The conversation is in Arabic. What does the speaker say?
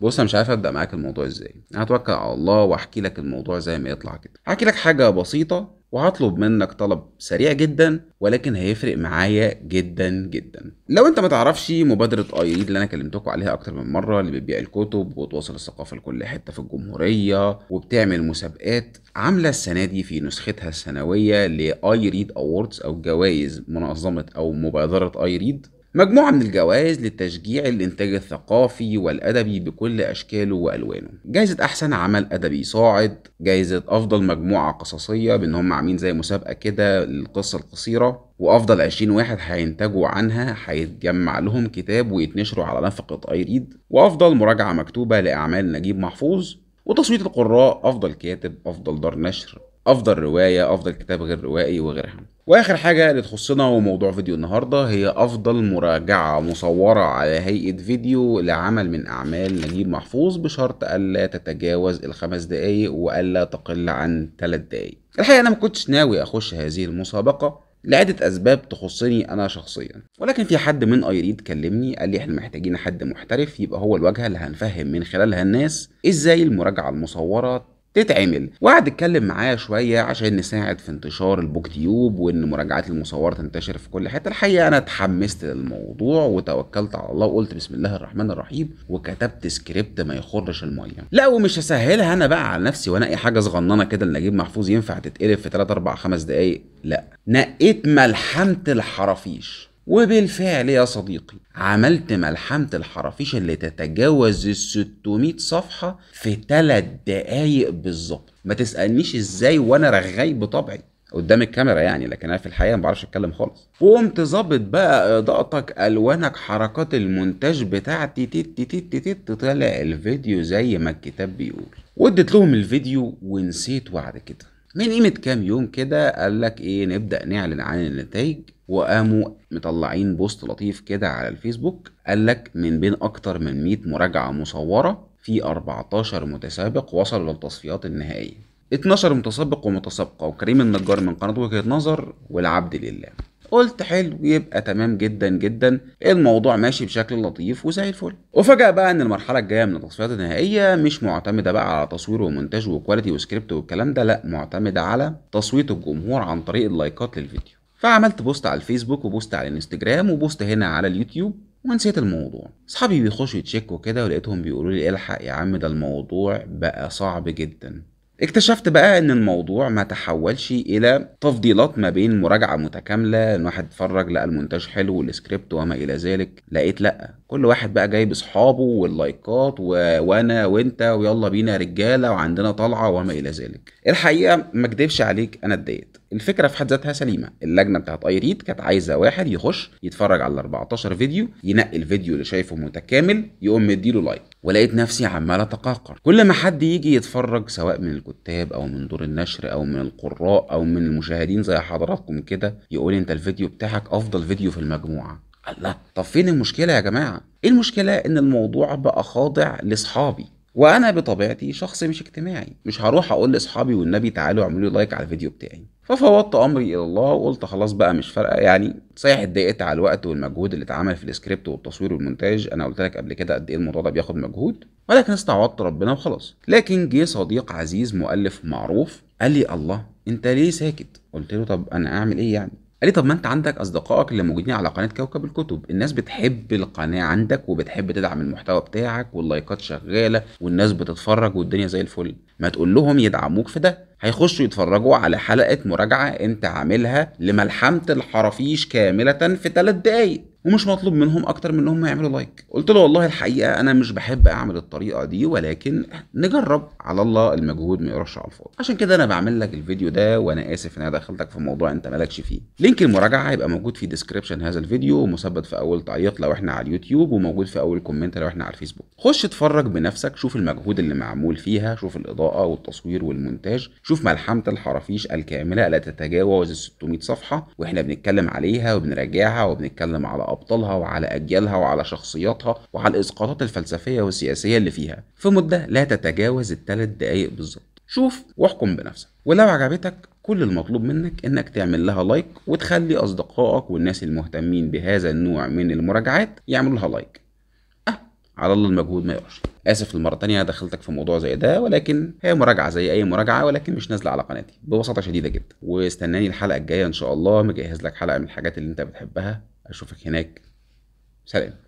بص انا مش عارف ابدا معاك الموضوع ازاي انا هتوكل على الله واحكي لك الموضوع زي ما يطلع كده هحكي لك حاجه بسيطه وهطلب منك طلب سريع جدا ولكن هيفرق معايا جدا جدا لو انت ما تعرفش مبادره ايريد اللي انا كلمتكم عليها اكتر من مره اللي بتبيع الكتب وتوصل الثقافه لكل حته في الجمهوريه وبتعمل مسابقات عامله السنه دي في نسختها السنويه ريد اووردز او جوائز منظمه او مبادره ايريد مجموعة من الجوائز لتشجيع الإنتاج الثقافي والأدبي بكل أشكاله وألوانه جائزة أحسن عمل أدبي صاعد جائزة أفضل مجموعة قصصية بأن هم عاملين زي مسابقة كده للقصة القصيرة وأفضل 20 واحد هينتجوا عنها هيتجمع لهم كتاب ويتنشروا على نفقة أيريد وأفضل مراجعة مكتوبة لأعمال نجيب محفوظ وتصويت القراء أفضل كاتب أفضل دار نشر أفضل رواية أفضل كتاب غير روائي وغيرها واخر حاجة اللي تخصنا وموضوع فيديو النهاردة هي افضل مراجعة مصورة على هيئة فيديو لعمل من اعمال نجيب محفوظ بشرط الا تتجاوز الخمس دقايق والا تقل عن ثلاث دقايق الحقيقة انا ما كنتش ناوي اخش هذه المسابقة لعدة أسباب تخصني أنا شخصيا ولكن في حد من أيريد كلمني قال لي إحنا محتاجين حد محترف يبقى هو الواجهة اللي هنفهم من خلالها الناس إزاي المراجعة المصورة تتعمل وقعد اتكلم معايا شويه عشان نساعد في انتشار البوك تيوب وان مراجعات المصوره تنتشر في كل حته الحقيقه انا اتحمست للموضوع وتوكلت على الله وقلت بسم الله الرحمن الرحيم وكتبت سكريبت ما يخرش الميه لا ومش هسهلها انا بقى على نفسي وانقي حاجه صغننه كده لنجيب محفوظ ينفع تتقلب في 3 4 5 دقايق لا نقيت ملحمه الحرافيش وبالفعل يا صديقي عملت ملحمة الحرافيش اللي تتجاوز ال 600 صفحة في 3 دقايق بالظبط ما تسألنيش ازاي وانا رغاي بطبعي قدام الكاميرا يعني لكن انا في الحقيقه ما بعرفش اتكلم خالص وقمت ظابط بقى اضاءتك الوانك حركات المونتاج بتاعتي تيت تيت تيت طلع الفيديو زي ما الكتاب بيقول واديت لهم الفيديو ونسيت بعد كده من قيمة كام يوم كده قال لك ايه نبدأ نعلن عن النتائج وقاموا مطلعين بوست لطيف كده على الفيسبوك قال لك من بين أكتر من 100 مراجعة مصورة في 14 متسابق وصلوا للتصفيات النهائية 12 متسابق ومتسابقة وكريم النجار من قناة وجهة نظر والعبد لله قلت حلو يبقى تمام جدا جدا الموضوع ماشي بشكل لطيف وزي الفل وفجأة بقى ان المرحلة الجاية من التصفيات النهائية مش معتمدة بقى على تصوير ومونتاج وكواليتي وسكريبت والكلام ده لا معتمدة على تصويت الجمهور عن طريق اللايكات للفيديو فعملت بوست على الفيسبوك وبوست على الانستجرام وبوست هنا على اليوتيوب ونسيت الموضوع اصحابي بيخشوا يتشكوا كده ولقيتهم بيقولوا لي الحق يا عم ده الموضوع بقى صعب جدا اكتشفت بقى ان الموضوع ما تحولش الى تفضيلات ما بين مراجعه متكامله ان واحد اتفرج لقى المونتاج حلو والسكريبت وما الى ذلك لقيت لا كل واحد بقى جايب اصحابه واللايكات و... وانا وانت ويلا بينا رجاله وعندنا طلعه وما الى ذلك الحقيقه ما اكدبش عليك انا اتضايقت الفكره في حد ذاتها سليمه اللجنه بتاعت ريد كانت عايزه واحد يخش يتفرج على 14 فيديو ينقي الفيديو اللي شايفه متكامل يقوم مديله لايك ولقيت نفسي عمال اتقاقر كل ما حد يجي يتفرج سواء من الكتاب او من دور النشر او من القراء او من المشاهدين زي حضراتكم كده يقول انت الفيديو بتاعك افضل فيديو في المجموعه الله طب فين المشكله يا جماعه ايه المشكله ان الموضوع بقى خاضع لاصحابي وانا بطبيعتي شخص مش اجتماعي مش هروح اقول لاصحابي والنبي تعالوا اعملوا لايك على الفيديو بتاعي ففوضت امري الى الله وقلت خلاص بقى مش فارقه يعني صحيح اتضايقت على الوقت والمجهود اللي اتعمل في السكريبت والتصوير والمونتاج انا قلت لك قبل كده قد ايه الموضوع ده بياخد مجهود ولكن استعوضت ربنا وخلاص لكن جه صديق عزيز مؤلف معروف قال لي الله انت ليه ساكت قلت له طب انا اعمل ايه يعني قال لي طب ما انت عندك اصدقائك اللي موجودين على قناه كوكب الكتب الناس بتحب القناه عندك وبتحب تدعم المحتوى بتاعك واللايكات شغاله والناس بتتفرج والدنيا زي الفل ما تقول لهم يدعموك في ده هيخشوا يتفرجوا على حلقة مراجعة انت عاملها لملحمة الحرافيش كاملة في 3 دقايق ومش مطلوب منهم اكتر من انهم يعملوا لايك قلت له والله الحقيقه انا مش بحب اعمل الطريقه دي ولكن نجرب على الله المجهود ما يروحش على الفاضي عشان كده انا بعمل لك الفيديو ده وانا اسف ان انا دخلتك في موضوع انت مالكش فيه لينك المراجعه هيبقى موجود في ديسكربشن هذا الفيديو ومثبت في اول تعليق لو احنا على اليوتيوب وموجود في اول كومنت لو احنا على الفيسبوك خش اتفرج بنفسك شوف المجهود اللي معمول فيها شوف الاضاءه والتصوير والمونتاج شوف ملحمه الحرافيش الكامله لا تتجاوز ال 600 صفحه واحنا بنتكلم عليها وبنراجعها وبنتكلم على أبطالها وعلى أجيالها وعلى شخصياتها وعلى الإسقاطات الفلسفية والسياسية اللي فيها في مدة لا تتجاوز الثلاث دقايق بالظبط شوف واحكم بنفسك ولو عجبتك كل المطلوب منك انك تعمل لها لايك وتخلي اصدقائك والناس المهتمين بهذا النوع من المراجعات يعملوا لها لايك اه على الله المجهود ما يقرش اسف المره الثانيه دخلتك في موضوع زي ده ولكن هي مراجعه زي اي مراجعه ولكن مش نازله على قناتي ببساطه شديده جدا واستناني الحلقه الجايه ان شاء الله مجهز لك حلقه من الحاجات اللي انت بتحبها اشوفك هناك سلام